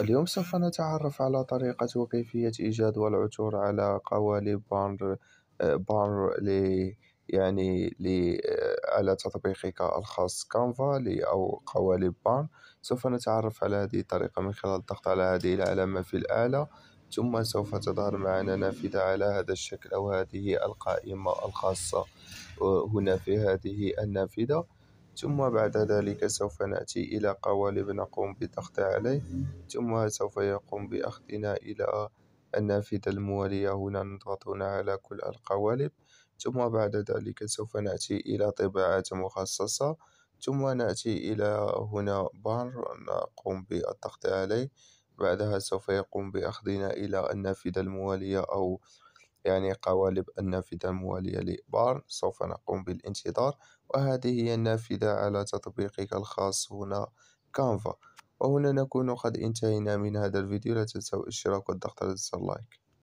اليوم سوف نتعرف على طريقة وكيفية إيجاد والعثور على قوالب بانر آه، بانر لي يعني لي على آه، تطبيقك الخاص كانفا لي أو قوالب بان سوف نتعرف على هذه الطريقة من خلال الضغط على هذه العلامة في الآلة ثم سوف تظهر معنا نافذة على هذا الشكل أو هذه القائمة الخاصة آه، هنا في هذه النافذة. ثم بعد ذلك سوف نأتي إلى قوالب نقوم بالضغط عليه ثم سوف يقوم بأخذنا إلى النافذة الموالية هنا نضغط على كل القوالب ثم بعد ذلك سوف نأتي إلى طباعات مخصصة ثم نأتي إلى هنا بار نقوم بالضغط عليه بعدها سوف يقوم بأخذنا إلى النافذة الموالية أو يعني قوالب النافذة الموالية لبار سوف نقوم بالانتظار وهذه هي النافذة على تطبيقك الخاص هنا كانفا وهنا نكون قد انتهينا من هذا الفيديو لا تنسوا الاشتراك والضغط على زر اللايك